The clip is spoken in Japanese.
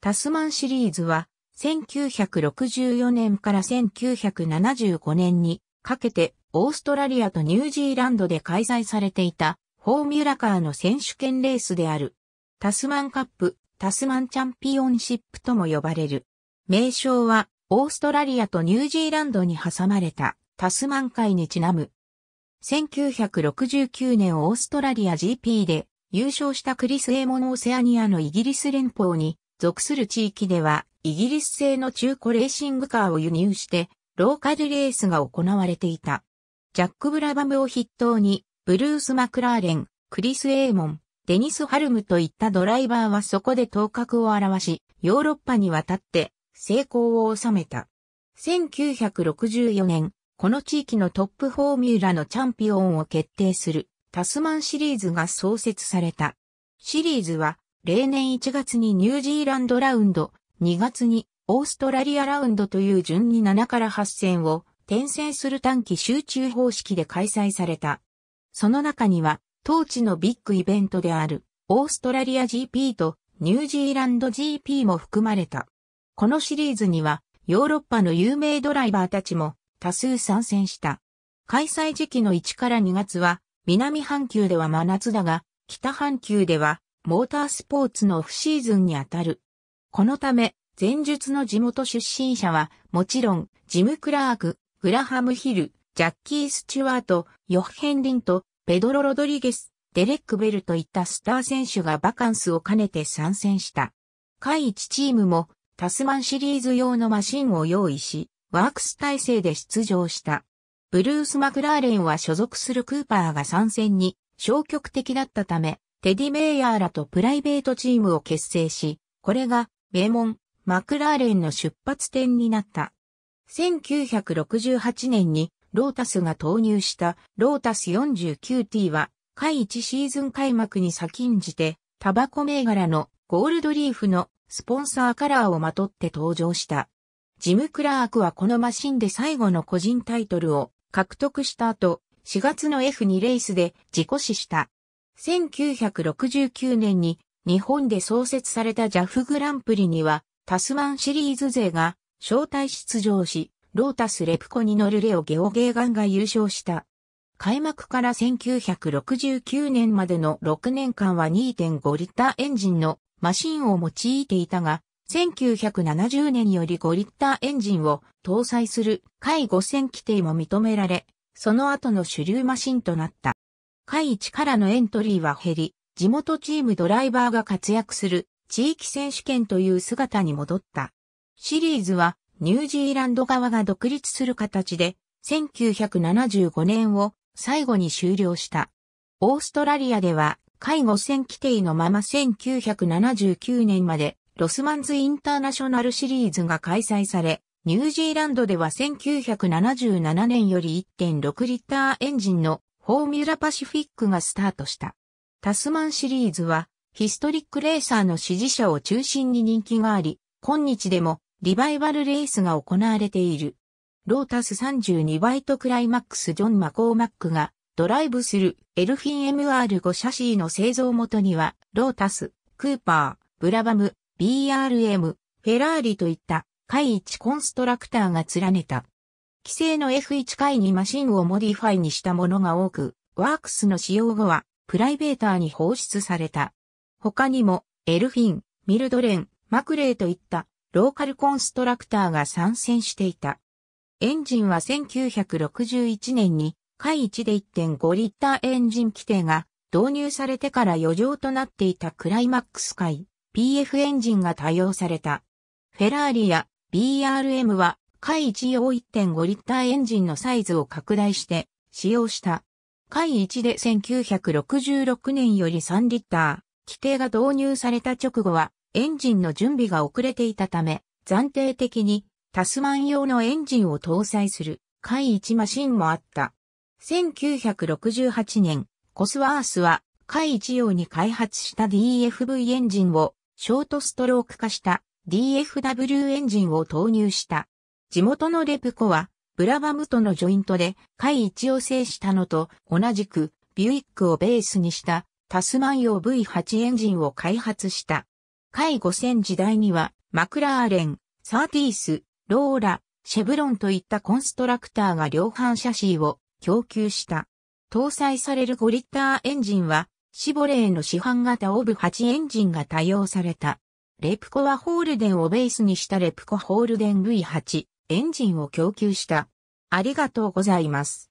タスマンシリーズは、1964年から1975年にかけて、オーストラリアとニュージーランドで開催されていた、フォーミュラカーの選手権レースである。タスマンカップ、タスマンチャンピオンシップとも呼ばれる。名称は、オーストラリアとニュージーランドに挟まれた、タスマン海にちなむ。1969年オーストラリア GP で優勝したクリス・エーモン・オセアニアのイギリス連邦に属する地域では、イギリス製の中古レーシングカーを輸入して、ローカルレースが行われていた。ジャック・ブラバムを筆頭に、ブルース・マクラーレン、クリス・エーモン、デニス・ハルムといったドライバーはそこで頭角を現し、ヨーロッパに渡って成功を収めた。1964年、この地域のトップフォーミュラのチャンピオンを決定するタスマンシリーズが創設された。シリーズは例年1月にニュージーランドラウンド、2月にオーストラリアラウンドという順に7から8戦を転戦する短期集中方式で開催された。その中には、当地のビッグイベントである、オーストラリア GP とニュージーランド GP も含まれた。このシリーズには、ヨーロッパの有名ドライバーたちも多数参戦した。開催時期の1から2月は、南半球では真夏だが、北半球ではモータースポーツのオフシーズンにあたる。このため、前述の地元出身者は、もちろん、ジム・クラーク、グラハム・ヒル、ジャッキー・スチュワート、ヨッヘン・リント、ペドロ・ロドリゲス、デレック・ベルといったスター選手がバカンスを兼ねて参戦した。下位1チームも、タスマンシリーズ用のマシンを用意し、ワークス体制で出場した。ブルース・マクラーレンは所属するクーパーが参戦に消極的だったため、テディ・メイヤーらとプライベートチームを結成し、これが名門、マクラーレンの出発点になった。1968年にロータスが投入したロータス 49T は、下1シーズン開幕に先んじて、タバコ銘柄のゴールドリーフのスポンサーカラーをまとって登場した。ジム・クラークはこのマシンで最後の個人タイトルを獲得した後、4月の F2 レースで自己死した。1969年に日本で創設された JAF グランプリにはタスマンシリーズ勢が招待出場し、ロータスレプコに乗るレオゲオゲーガンが優勝した。開幕から1969年までの6年間は2.5リッターエンジンのマシンを用いていたが、1970年より5リッターエンジンを搭載する回5000規定も認められ、その後の主流マシンとなった。下位からのエントリーは減り、地元チームドライバーが活躍する地域選手権という姿に戻った。シリーズはニュージーランド側が独立する形で1975年を最後に終了した。オーストラリアでは介護戦規定のまま1979年までロスマンズインターナショナルシリーズが開催され、ニュージーランドでは1977年より1.6リッターエンジンのフォーミュラパシフィックがスタートした。タスマンシリーズは、ヒストリックレーサーの支持者を中心に人気があり、今日でもリバイバルレースが行われている。ロータス32バイトクライマックスジョン・マコーマックがドライブするエルフィン MR5 シャシーの製造元には、ロータス、クーパー、ブラバム、BRM、フェラーリといった、下位コンストラクターが連ねた。規制の F1 回にマシンをモディファイにしたものが多く、ワークスの使用後はプライベーターに放出された。他にも、エルフィン、ミルドレン、マクレーといったローカルコンストラクターが参戦していた。エンジンは1961年に、回1で1.5リッターエンジン規定が導入されてから余剰となっていたクライマックス回 PF エンジンが多用された。フェラーリや BRM は回1用1.5リッターエンジンのサイズを拡大して使用した。回1で1966年より3リッター、規定が導入された直後はエンジンの準備が遅れていたため、暫定的にタスマン用のエンジンを搭載する回1マシンもあった。1968年、コスワースは回1用に開発した DFV エンジンをショートストローク化した DFW エンジンを投入した。地元のレプコは、ブラバムとのジョイントで、会一を制したのと同じく、ビュイックをベースにしたタスマン用 V8 エンジンを開発した。会5000時代には、マクラーレン、サーティース、ローラ、シェブロンといったコンストラクターが量販シャシーを供給した。搭載される5リッターエンジンは、シボレーの市販型オブ8エンジンが多用された。レプコはホールデンをベースにしたレプコホールデン V8、エンジンを供給した。ありがとうございます。